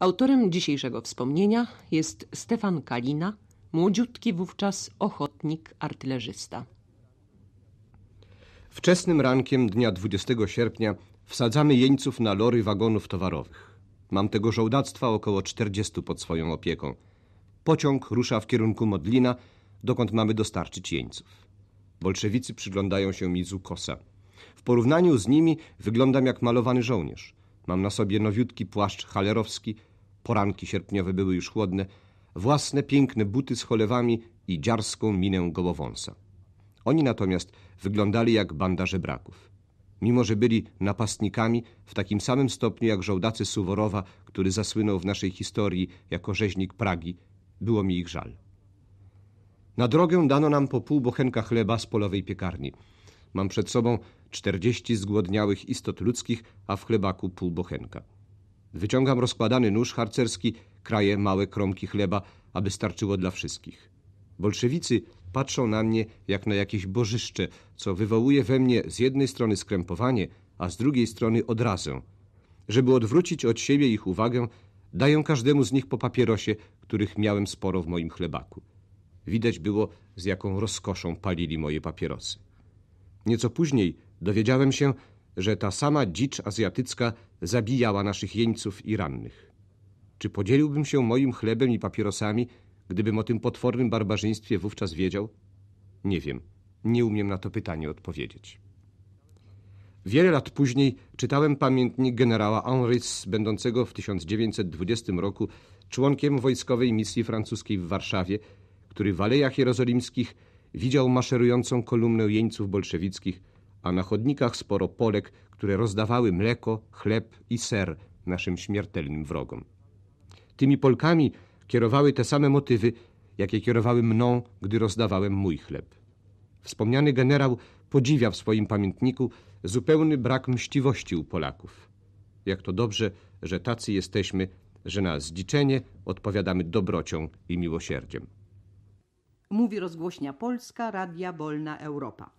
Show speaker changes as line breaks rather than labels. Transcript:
Autorem dzisiejszego wspomnienia jest Stefan Kalina, młodziutki wówczas ochotnik artylerzysta. Wczesnym rankiem dnia 20 sierpnia wsadzamy jeńców na lory wagonów towarowych. Mam tego żołdactwa około 40 pod swoją opieką. Pociąg rusza w kierunku Modlina, dokąd mamy dostarczyć jeńców. Bolszewicy przyglądają się mi z ukosa. W porównaniu z nimi wyglądam jak malowany żołnierz. Mam na sobie nowiutki płaszcz halerowski – poranki sierpniowe były już chłodne, własne piękne buty z cholewami i dziarską minę gołowąsa. Oni natomiast wyglądali jak banda żebraków. Mimo, że byli napastnikami w takim samym stopniu jak żołdacy Suworowa, który zasłynął w naszej historii jako rzeźnik Pragi, było mi ich żal. Na drogę dano nam po pół bochenka chleba z polowej piekarni. Mam przed sobą czterdzieści zgłodniałych istot ludzkich, a w chlebaku pół bochenka. Wyciągam rozkładany nóż harcerski, kraję małe kromki chleba, aby starczyło dla wszystkich. Bolszewicy patrzą na mnie jak na jakieś bożyszcze, co wywołuje we mnie z jednej strony skrępowanie, a z drugiej strony odrazę. Żeby odwrócić od siebie ich uwagę, daję każdemu z nich po papierosie, których miałem sporo w moim chlebaku. Widać było, z jaką rozkoszą palili moje papierosy. Nieco później dowiedziałem się, że ta sama dzicz azjatycka zabijała naszych jeńców i rannych. Czy podzieliłbym się moim chlebem i papierosami, gdybym o tym potwornym barbarzyństwie wówczas wiedział? Nie wiem. Nie umiem na to pytanie odpowiedzieć. Wiele lat później czytałem pamiętnik generała Henrys, będącego w 1920 roku członkiem wojskowej misji francuskiej w Warszawie, który w Alejach Jerozolimskich widział maszerującą kolumnę jeńców bolszewickich a na chodnikach sporo Polek, które rozdawały mleko, chleb i ser naszym śmiertelnym wrogom. Tymi Polkami kierowały te same motywy, jakie kierowały mną, gdy rozdawałem mój chleb. Wspomniany generał podziwia w swoim pamiętniku zupełny brak mściwości u Polaków. Jak to dobrze, że tacy jesteśmy, że na zdziczenie odpowiadamy dobrocią i miłosierdziem. Mówi rozgłośnia Polska, Radia Wolna Europa.